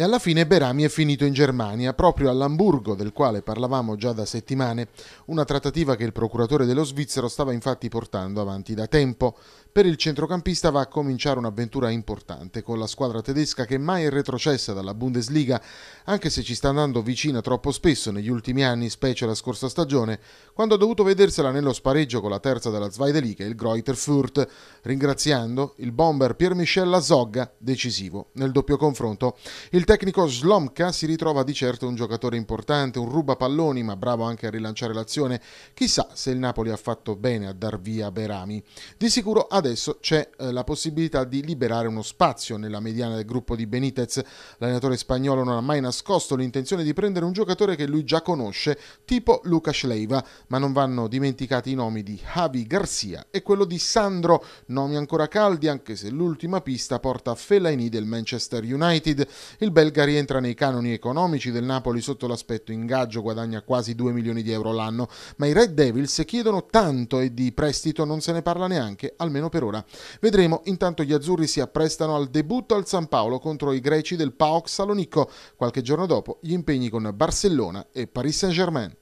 e alla fine Berami è finito in Germania, proprio all'Amburgo, del quale parlavamo già da settimane, una trattativa che il procuratore dello Svizzero stava infatti portando avanti da tempo per il centrocampista va a cominciare un'avventura importante con la squadra tedesca che mai è retrocessa dalla Bundesliga, anche se ci sta andando vicina troppo spesso negli ultimi anni, specie la scorsa stagione, quando ha dovuto vedersela nello spareggio con la terza della Zweideliga, il Greuther Fürth, ringraziando il bomber Piermichel Lazogga, decisivo nel doppio confronto. Il tecnico Slomka si ritrova di certo un giocatore importante, un ruba palloni, ma bravo anche a rilanciare l'azione. Chissà se il Napoli ha fatto bene a dar via Berami. Di sicuro ha adesso c'è eh, la possibilità di liberare uno spazio nella mediana del gruppo di Benitez. L'allenatore spagnolo non ha mai nascosto l'intenzione di prendere un giocatore che lui già conosce, tipo Lucas Leiva, ma non vanno dimenticati i nomi di Javi Garcia e quello di Sandro, nomi ancora caldi anche se l'ultima pista porta a Fellaini del Manchester United. Il belga rientra nei canoni economici del Napoli sotto l'aspetto ingaggio, guadagna quasi 2 milioni di euro l'anno, ma i Red Devils chiedono tanto e di prestito non se ne parla neanche, almeno almeno per ora. Vedremo, intanto gli azzurri si apprestano al debutto al San Paolo contro i greci del PAOK Salonicco, qualche giorno dopo gli impegni con Barcellona e Paris Saint-Germain.